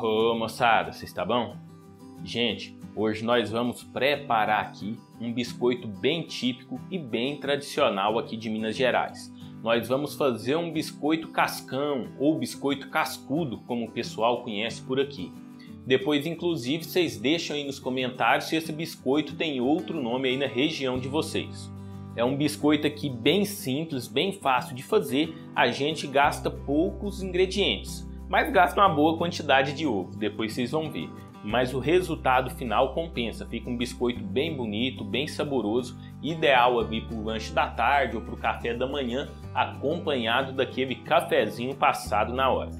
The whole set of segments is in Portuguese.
Ô oh, moçada, vocês está bom? Gente, hoje nós vamos preparar aqui um biscoito bem típico e bem tradicional aqui de Minas Gerais. Nós vamos fazer um biscoito cascão ou biscoito cascudo, como o pessoal conhece por aqui. Depois, inclusive, vocês deixam aí nos comentários se esse biscoito tem outro nome aí na região de vocês. É um biscoito aqui bem simples, bem fácil de fazer, a gente gasta poucos ingredientes mas gasta uma boa quantidade de ovo, depois vocês vão ver. Mas o resultado final compensa, fica um biscoito bem bonito, bem saboroso, ideal ali para o lanche da tarde ou para o café da manhã, acompanhado daquele cafezinho passado na hora.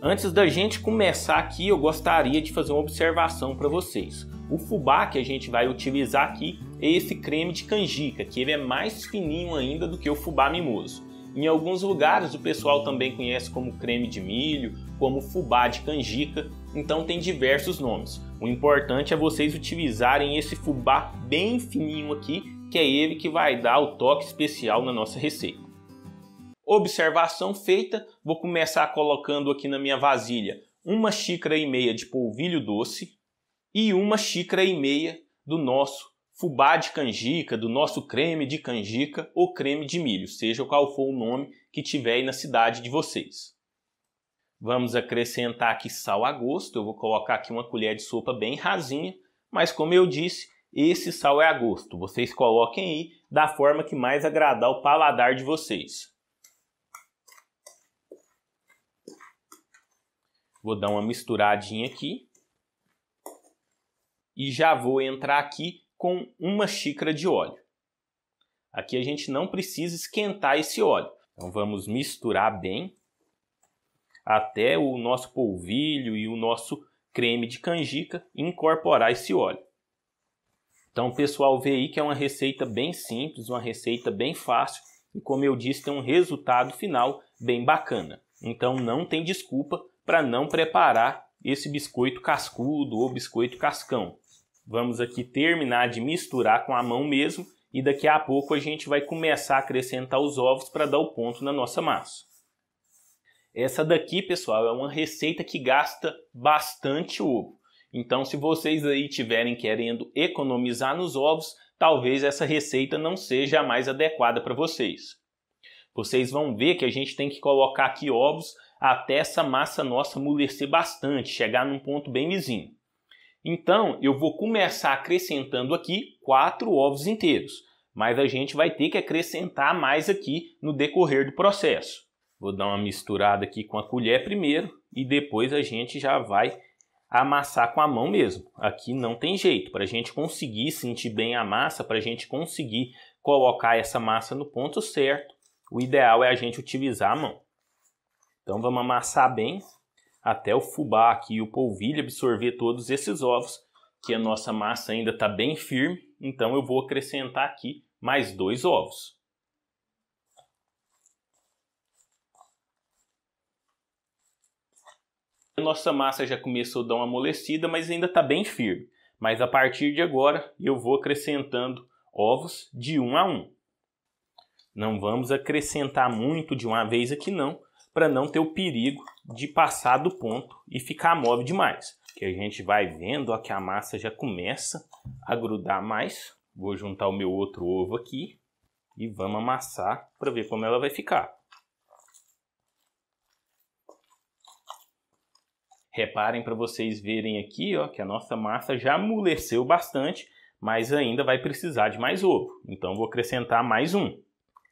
Antes da gente começar aqui, eu gostaria de fazer uma observação para vocês. O fubá que a gente vai utilizar aqui é esse creme de canjica, que ele é mais fininho ainda do que o fubá mimoso. Em alguns lugares o pessoal também conhece como creme de milho, como fubá de canjica, então tem diversos nomes. O importante é vocês utilizarem esse fubá bem fininho aqui, que é ele que vai dar o toque especial na nossa receita. Observação feita, vou começar colocando aqui na minha vasilha uma xícara e meia de polvilho doce e uma xícara e meia do nosso fubá de canjica, do nosso creme de canjica ou creme de milho, seja qual for o nome que tiver aí na cidade de vocês. Vamos acrescentar aqui sal a gosto, eu vou colocar aqui uma colher de sopa bem rasinha, mas como eu disse, esse sal é a gosto. Vocês coloquem aí da forma que mais agradar o paladar de vocês. Vou dar uma misturadinha aqui. E já vou entrar aqui com uma xícara de óleo. Aqui a gente não precisa esquentar esse óleo. Então vamos misturar bem até o nosso polvilho e o nosso creme de canjica incorporar esse óleo. Então, pessoal, vê aí que é uma receita bem simples, uma receita bem fácil e, como eu disse, tem um resultado final bem bacana. Então, não tem desculpa para não preparar esse biscoito cascudo ou biscoito cascão. Vamos aqui terminar de misturar com a mão mesmo e daqui a pouco a gente vai começar a acrescentar os ovos para dar o ponto na nossa massa. Essa daqui, pessoal, é uma receita que gasta bastante ovo. Então, se vocês aí tiverem querendo economizar nos ovos, talvez essa receita não seja a mais adequada para vocês. Vocês vão ver que a gente tem que colocar aqui ovos até essa massa nossa amolecer bastante, chegar num ponto bem lisinho. Então, eu vou começar acrescentando aqui quatro ovos inteiros, mas a gente vai ter que acrescentar mais aqui no decorrer do processo. Vou dar uma misturada aqui com a colher primeiro e depois a gente já vai amassar com a mão mesmo. Aqui não tem jeito, para a gente conseguir sentir bem a massa, para a gente conseguir colocar essa massa no ponto certo, o ideal é a gente utilizar a mão. Então vamos amassar bem até o fubá aqui, o polvilho absorver todos esses ovos, que a nossa massa ainda está bem firme, então eu vou acrescentar aqui mais dois ovos. A nossa massa já começou a dar uma amolecida, mas ainda está bem firme. Mas a partir de agora eu vou acrescentando ovos de um a um. Não vamos acrescentar muito de uma vez aqui não, para não ter o perigo de passar do ponto e ficar mole demais. Que a gente vai vendo ó, que a massa já começa a grudar mais. Vou juntar o meu outro ovo aqui e vamos amassar para ver como ela vai ficar. Reparem para vocês verem aqui ó, que a nossa massa já amoleceu bastante, mas ainda vai precisar de mais ovo. Então vou acrescentar mais um.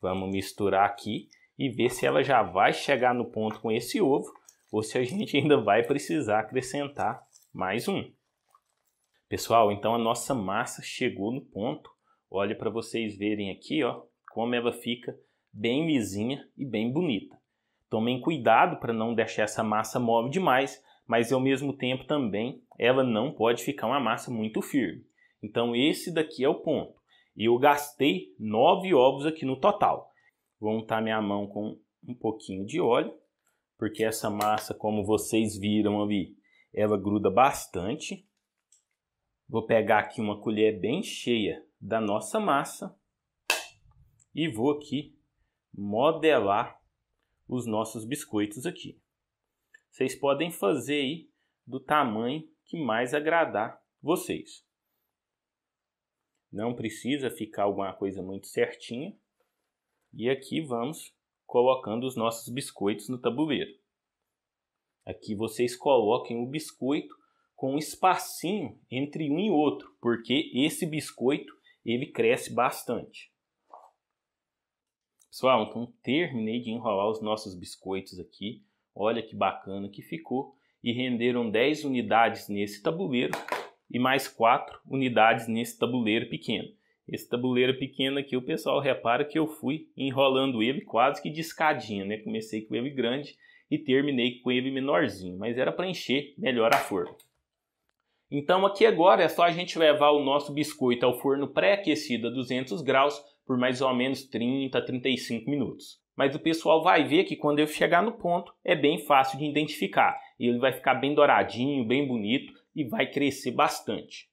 Vamos misturar aqui e ver se ela já vai chegar no ponto com esse ovo ou se a gente ainda vai precisar acrescentar mais um. Pessoal, então a nossa massa chegou no ponto. Olha para vocês verem aqui, ó, como ela fica bem lisinha e bem bonita. Tomem cuidado para não deixar essa massa mole demais, mas ao mesmo tempo também ela não pode ficar uma massa muito firme. Então esse daqui é o ponto. E eu gastei nove ovos aqui no total. Vou untar minha mão com um pouquinho de óleo, porque essa massa, como vocês viram ali, ela gruda bastante. Vou pegar aqui uma colher bem cheia da nossa massa e vou aqui modelar os nossos biscoitos aqui. Vocês podem fazer aí do tamanho que mais agradar vocês. Não precisa ficar alguma coisa muito certinha, e aqui vamos colocando os nossos biscoitos no tabuleiro. Aqui vocês coloquem o biscoito com um espacinho entre um e outro, porque esse biscoito ele cresce bastante. Pessoal, então terminei de enrolar os nossos biscoitos aqui. Olha que bacana que ficou. E renderam 10 unidades nesse tabuleiro e mais 4 unidades nesse tabuleiro pequeno esse tabuleiro pequeno aqui, o pessoal repara que eu fui enrolando ele quase que de escadinha, né? Comecei com ele grande e terminei com ele menorzinho, mas era para encher melhor a forma. Então aqui agora é só a gente levar o nosso biscoito ao forno pré-aquecido a 200 graus por mais ou menos 30 a 35 minutos. Mas o pessoal vai ver que quando eu chegar no ponto é bem fácil de identificar. Ele vai ficar bem douradinho, bem bonito e vai crescer bastante.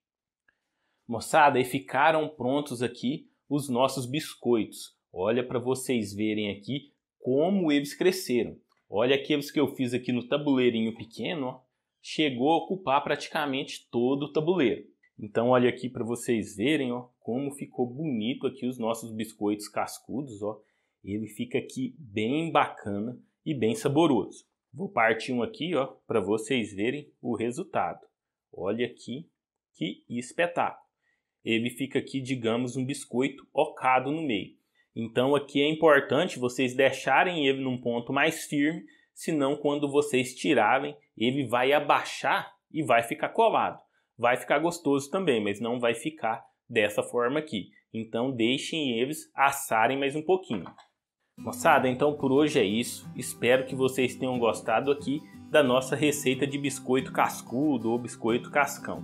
Moçada, e ficaram prontos aqui os nossos biscoitos. Olha para vocês verem aqui como eles cresceram. Olha aqueles que eu fiz aqui no tabuleirinho pequeno, ó. chegou a ocupar praticamente todo o tabuleiro. Então olha aqui para vocês verem, ó, como ficou bonito aqui os nossos biscoitos cascudos, ó. Ele fica aqui bem bacana e bem saboroso. Vou partir um aqui, ó, para vocês verem o resultado. Olha aqui que espetáculo ele fica aqui, digamos, um biscoito ocado no meio. Então aqui é importante vocês deixarem ele num ponto mais firme, senão quando vocês tirarem, ele vai abaixar e vai ficar colado. Vai ficar gostoso também, mas não vai ficar dessa forma aqui. Então deixem eles assarem mais um pouquinho. Moçada, então por hoje é isso. Espero que vocês tenham gostado aqui da nossa receita de biscoito cascudo ou biscoito cascão.